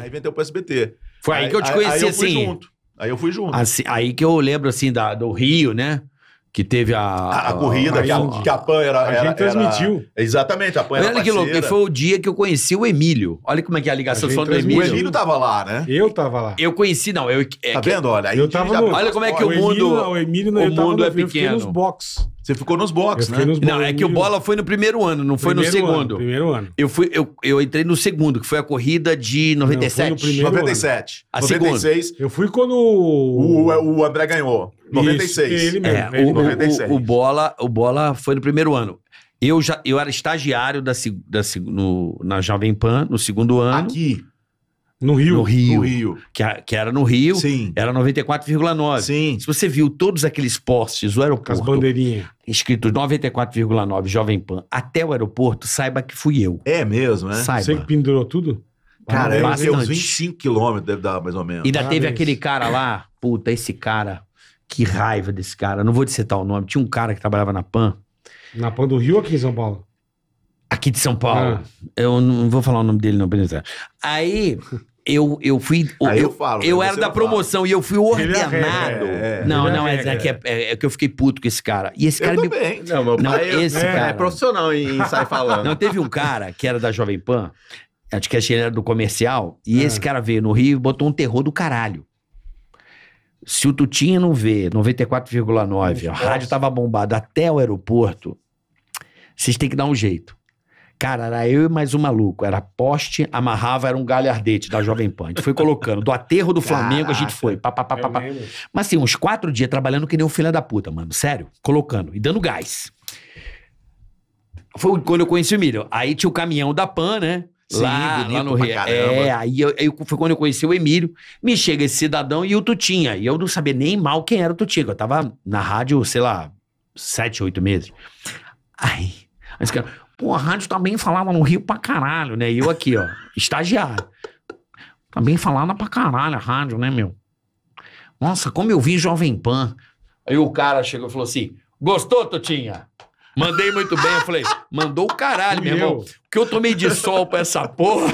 Aí vendeu pro SBT. Foi aí, aí que eu te conheci, assim. aí eu fui assim. Junto. Aí eu fui junto. Assim, aí que eu lembro, assim, da, do Rio, né? Que teve a. A, a corrida, a, que, a, que a PAN era. A era, gente transmitiu. Era, exatamente, a PAN era. Olha que louco, foi o dia que eu conheci o Emílio. Olha como é que é a ligação falando do Emílio. O Emílio tava lá, né? Eu tava lá. Eu conheci, não. Eu, é, tá vendo? Olha, aí eu tava já, no, Olha como é que o, o mundo. Emílio, o Emílio, o mundo é pequeno. Eu nos box. Você ficou nos boxes, né? Nos não, é que o Bola foi no primeiro ano, não foi no segundo. Ano, primeiro ano. Eu, fui, eu, eu entrei no segundo, que foi a corrida de 97. Não, no primeiro 97. Ano. A 96. Segunda. Eu fui quando. O, o é, André ganhou. 96. Isso, é ele mesmo. É, é ele o, 96. O, o, bola, o Bola foi no primeiro ano. Eu, já, eu era estagiário da, da, no, na Jovem Pan, no segundo ano. Aqui. No Rio. No Rio. No Rio. Que, a, que, era no Rio. Sim. Era 94,9. Sim. Se você viu todos aqueles postes, o aeroporto. As bandeirinhas. escrito 94,9 Jovem Pan até o aeroporto, saiba que fui eu. É mesmo, né? Saiba. Você que pendurou tudo? Cara, ah, é uns 25 quilômetros deve dar, mais ou menos. E ainda ah, teve é aquele cara lá, puta, esse cara, que raiva desse cara. Não vou citar o nome. Tinha um cara que trabalhava na Pan. Na Pan do Rio ou aqui em São Paulo? Aqui de São Paulo. Ah. Eu não vou falar o nome dele, não, beleza. Aí eu, eu fui. Aí eu, eu falo. Eu né? era da promoção fala. e eu fui é ordenado. É, é, não, é não, é, é, é, é, que eu fiquei puto com esse cara. E esse cara eu me. Não, meu pai não, esse né, cara. é profissional em sair falando. Não, teve um cara que era da Jovem Pan, acho que ele era do comercial, e ah. esse cara veio no Rio e botou um terror do caralho. Se o Tutinho não vê 94,9, a rádio tava bombada até o aeroporto, vocês têm que dar um jeito. Cara, era eu e mais um maluco. Era poste, amarrava, era um galhardete da Jovem Pan. A gente foi colocando. Do aterro do Flamengo Caraca, a gente foi. Pá, pá, pá, pá, pá. Mas assim, uns quatro dias trabalhando que nem um filho da puta, mano. Sério. Colocando. E dando gás. Foi quando eu conheci o Emílio. Aí tinha o caminhão da Pan, né? Sim, lá, no Rio. É, aí, eu, aí foi quando eu conheci o Emílio. Me chega esse cidadão e o Tutinha. E eu não sabia nem mal quem era o Tutinha. Eu tava na rádio, sei lá, sete, oito meses. Aí, aí Pô, a rádio também falava no Rio pra caralho, né? E eu aqui, ó, estagiário. Também falava pra caralho a rádio, né, meu? Nossa, como eu vi Jovem Pan. Aí o cara chegou e falou assim: gostou, Totinha? Mandei muito bem. Eu falei, mandou o caralho, meu, irmão. Que eu tomei de sol pra essa porra.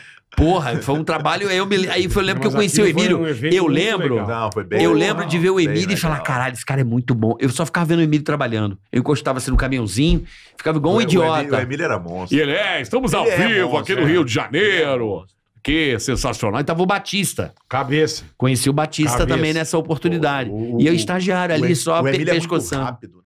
Porra, foi um trabalho. Eu me, aí eu lembro Mas que eu conheci o Emílio. Um eu lembro. Não, eu lembro de ver o Emílio e falar: caralho, esse cara é muito bom. Eu só ficava vendo o Emílio trabalhando. Eu encostava assim no caminhãozinho, ficava igual um o idiota. o Emílio era monstro. E ele é, estamos ao é vivo monstro, aqui no é. Rio de Janeiro. Que sensacional. E então, tava o Batista. Cabeça. Conheci o Batista Cabeça. também nessa oportunidade. O, o, e eu é estagiário ali o, só é pescoçando. É rápido. Né?